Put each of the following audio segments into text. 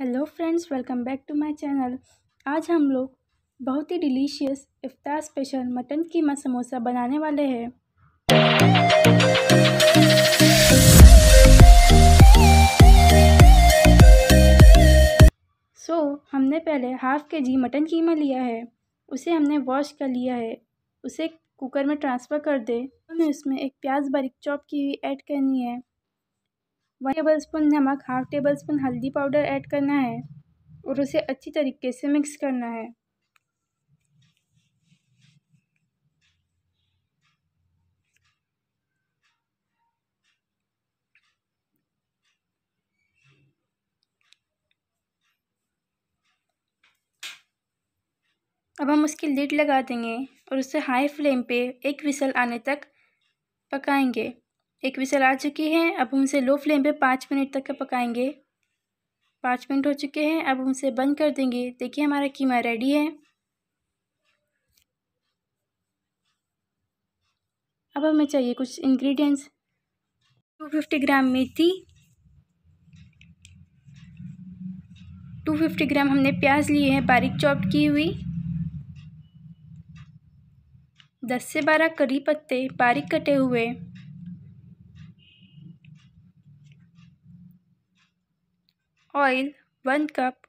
hello friends welcome back to my channel आज हम लोग बहुत ही डिलीशियस इफ्तार स्पेशल मटन कीमा समोसा बनाने वाले हैं सो so, हमने पहले हाफ़ के जी मटन कीमा लिया है उसे हमने वॉश कर लिया है उसे कुकर में ट्रांसफ़र कर दे हमें उसमें एक प्याज बारीक चॉप की हुई ऐड करनी है वन टेबल स्पून नमक हाफ टेबल स्पून हल्दी पाउडर ऐड करना है और उसे अच्छी तरीके से मिक्स करना है अब हम उसकी लीड लगा देंगे और उसे हाई फ्लेम पे एक विसल आने तक पकाएंगे एक विसल आ चुकी है अब हम इसे लो फ्लेम पे पाँच मिनट तक पकाएंगे पाँच मिनट हो चुके हैं अब हम इसे बंद कर देंगे देखिए हमारा कीमा रेडी है अब हमें चाहिए कुछ इंग्रेडिएंट्स फिफ्टी ग्राम मेथी टू फिफ्टी ग्राम हमने प्याज लिए हैं बारीक चॉप्ड की हुई दस से बारह करी पत्ते बारीक कटे हुए ऑयल वन कप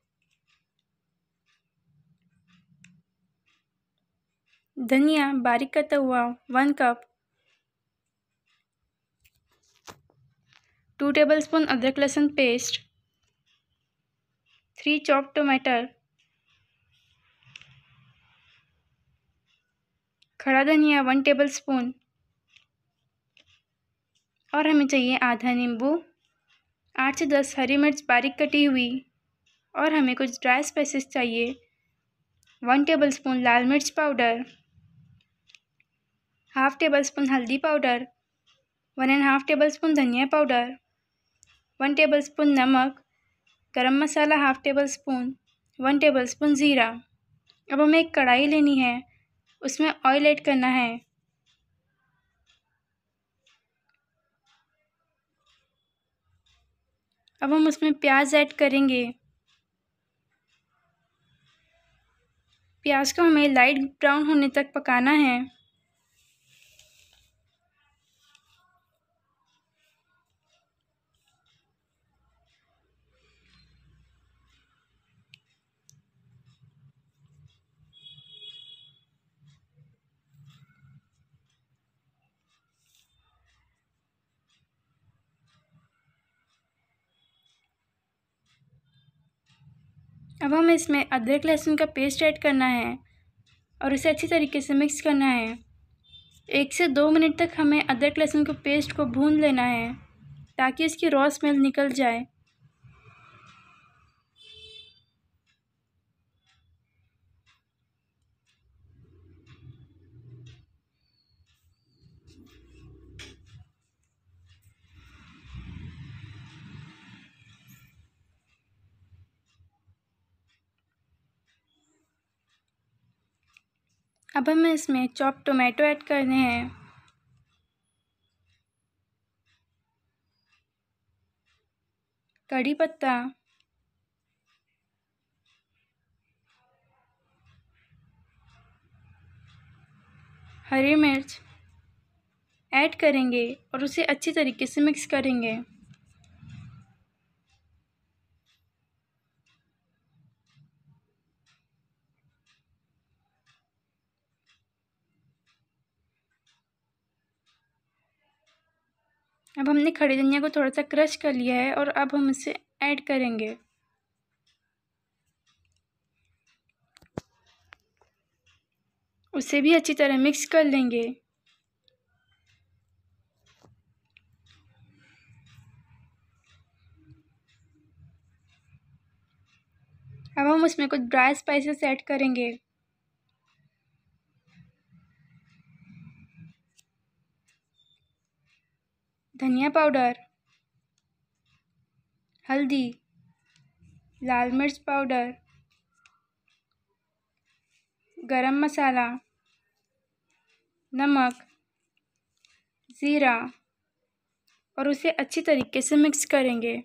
धनिया बारीक कटा हुआ वन कप टू टेबलस्पून अदरक लहसुन पेस्ट थ्री चॉप टमाटर खड़ा धनिया वन टेबलस्पून और हमें चाहिए आधा नींबू आठ से दस हरी मिर्च बारीक कटी हुई और हमें कुछ ड्राई स्पाइसेस चाहिए वन टेबल स्पून लाल मिर्च पाउडर हाफ टेबल स्पून हल्दी powder one and half tablespoon धनिया पाउडर वन टेबल स्पून नमक garam masala half tablespoon one tablespoon ज़ीरा अब हमें एक कढ़ाई लेनी है उसमें ऑयल ऐड करना है अब हम उसमें प्याज ऐड करेंगे प्याज को हमें लाइट ब्राउन होने तक पकाना है अब हमें इसमें अदरक लहसुन का पेस्ट ऐड करना है और इसे अच्छी तरीके से मिक्स करना है एक से दो मिनट तक हमें अदरक लहसुन के पेस्ट को भून लेना है ताकि इसकी रॉ स्मेल निकल जाए अब हमें इसमें चॉप टोमेटो ऐड करने हैं कड़ी पत्ता हरी मिर्च ऐड करेंगे और उसे अच्छी तरीके से मिक्स करेंगे अब हमने खड़ी धनिया को थोड़ा सा क्रश कर लिया है और अब हम इसे ऐड करेंगे उसे भी अच्छी तरह मिक्स कर लेंगे अब हम उसमें कुछ ड्राई स्पाइसेस ऐड करेंगे धनिया पाउडर हल्दी लाल मिर्च पाउडर गरम मसाला नमक ज़ीरा और उसे अच्छी तरीके से मिक्स करेंगे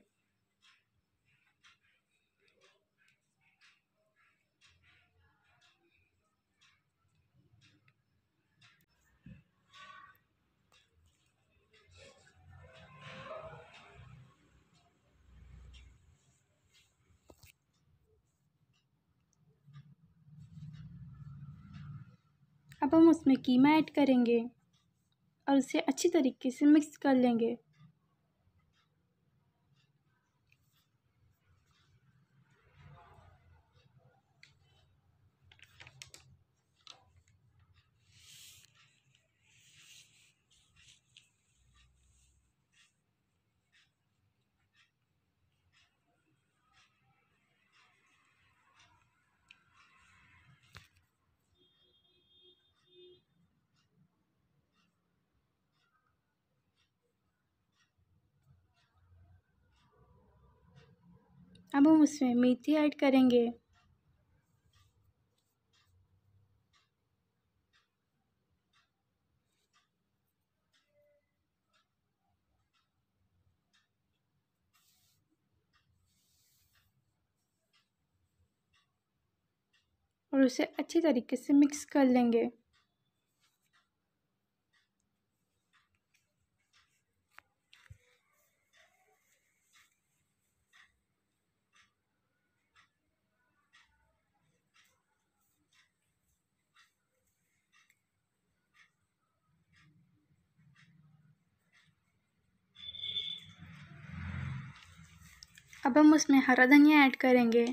अब हम उसमें कीमा ऐड करेंगे और उसे अच्छी तरीके से मिक्स कर लेंगे अब हम उसमें मेथी ऐड करेंगे और उसे अच्छी तरीके से मिक्स कर लेंगे अब हम उसमें हरा धनिया ऐड करेंगे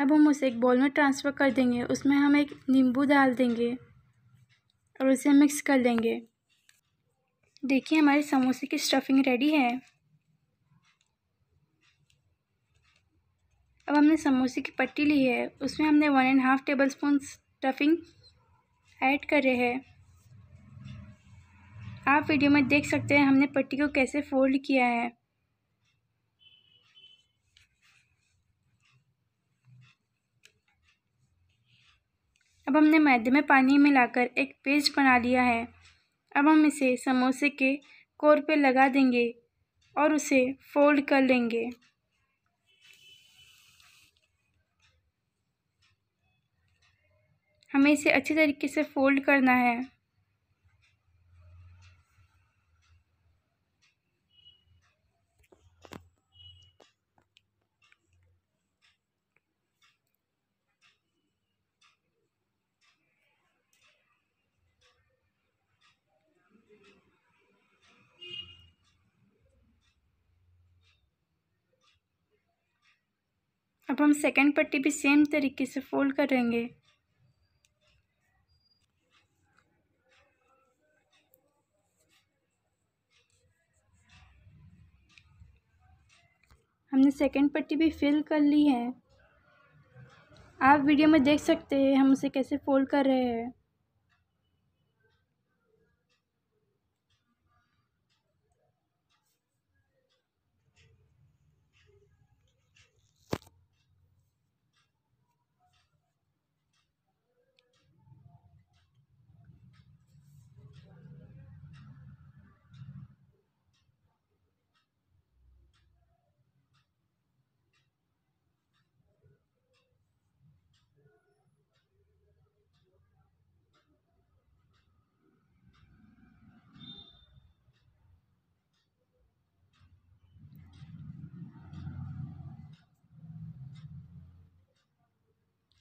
अब हम उसे एक बॉल में ट्रांसफ़र कर देंगे उसमें हम एक नींबू डाल देंगे और उसे मिक्स कर लेंगे देखिए हमारे समोसे की स्टफिंग रेडी है अब हमने समोसे की पट्टी ली है उसमें हमने one and half tablespoon stuffing add कर रहे हैं आप वीडियो में देख सकते हैं हमने पट्टी को कैसे फोल्ड किया है अब हमने मैदे में पानी मिलाकर एक पेस्ट बना लिया है अब हम इसे समोसे के कोर पे लगा देंगे और उसे फोल्ड कर लेंगे हमें इसे अच्छे तरीके से फोल्ड करना है अब हम सेकंड पट्टी भी सेम तरीके से फोल्ड करेंगे हमने सेकंड पट्टी भी फिल कर ली है आप वीडियो में देख सकते हैं हम उसे कैसे फोल्ड कर रहे हैं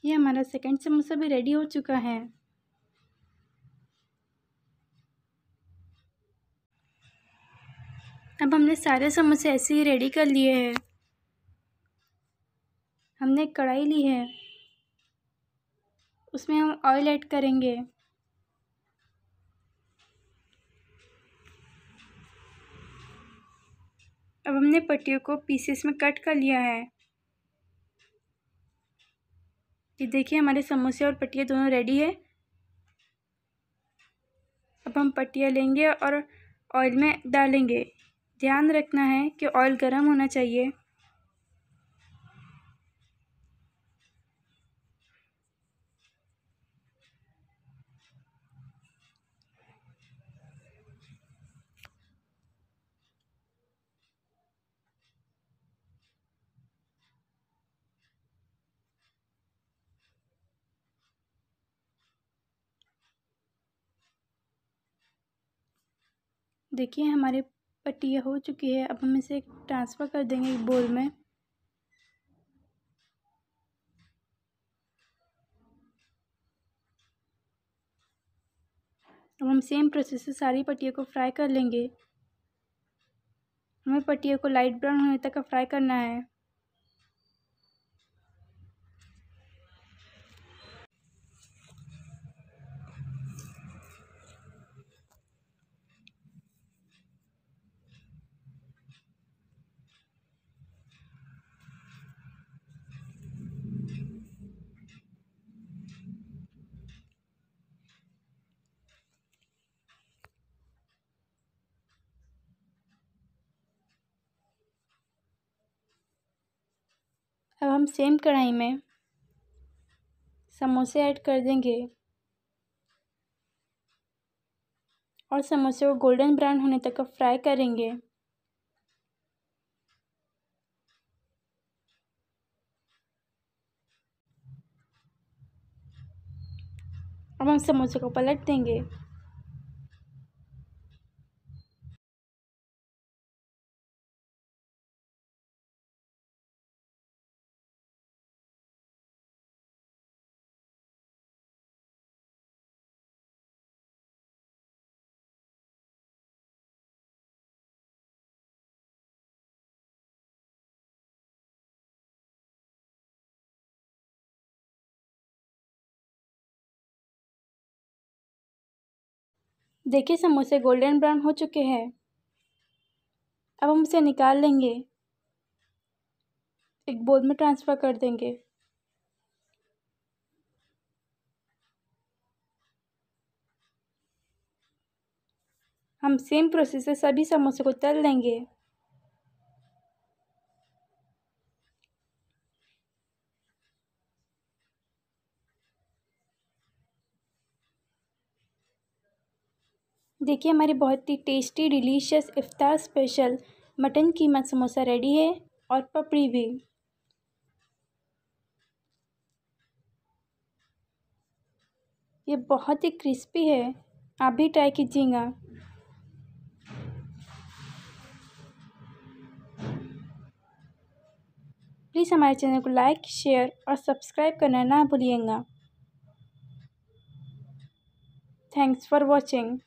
ये हमारा सेकंड समोसा भी रेडी हो चुका है अब हमने सारे समोसे ऐसे ही रेडी कर लिए हैं हमने कढ़ाई ली है उसमें हम ऑयल ऐड करेंगे अब हमने पट्टियों को पीसेस में कट कर लिया है जी देखिए हमारे समोसे और पटिया दोनों रेडी है अब हम पटिया लेंगे और ऑयल में डालेंगे ध्यान रखना है कि ऑयल गर्म होना चाहिए देखिए हमारी पट्टियाँ हो चुकी है अब हम इसे ट्रांसफ़र कर देंगे एक बोल में अब हम सेम प्रोसेस से सारी पट्टियों को फ्राई कर लेंगे हमें पट्टियों को लाइट ब्राउन होने तक फ्राई करना है अब हम सेम कढ़ाई में समोसे ऐड कर देंगे और समोसे को गोल्डन ब्राउन होने तक फ्राई करेंगे अब हम समोसे को पलट देंगे देखिए समोसे गोल्डन ब्राउन हो चुके हैं अब हम इसे निकाल लेंगे एक बोल में ट्रांसफ़र कर देंगे हम सेम प्रोसेस से सभी समोसे को तल लेंगे देखिए हमारी बहुत ही टेस्टी डिलीशियस इफ्तार special mutton keema samosa ready है और पपड़ी भी ये बहुत ही क्रिस्पी है आप भी ट्राई कीजिएगा प्लीज़ हमारे चैनल को लाइक शेयर और सब्सक्राइब करना ना भूलिएगा थैंक्स फॉर वॉचिंग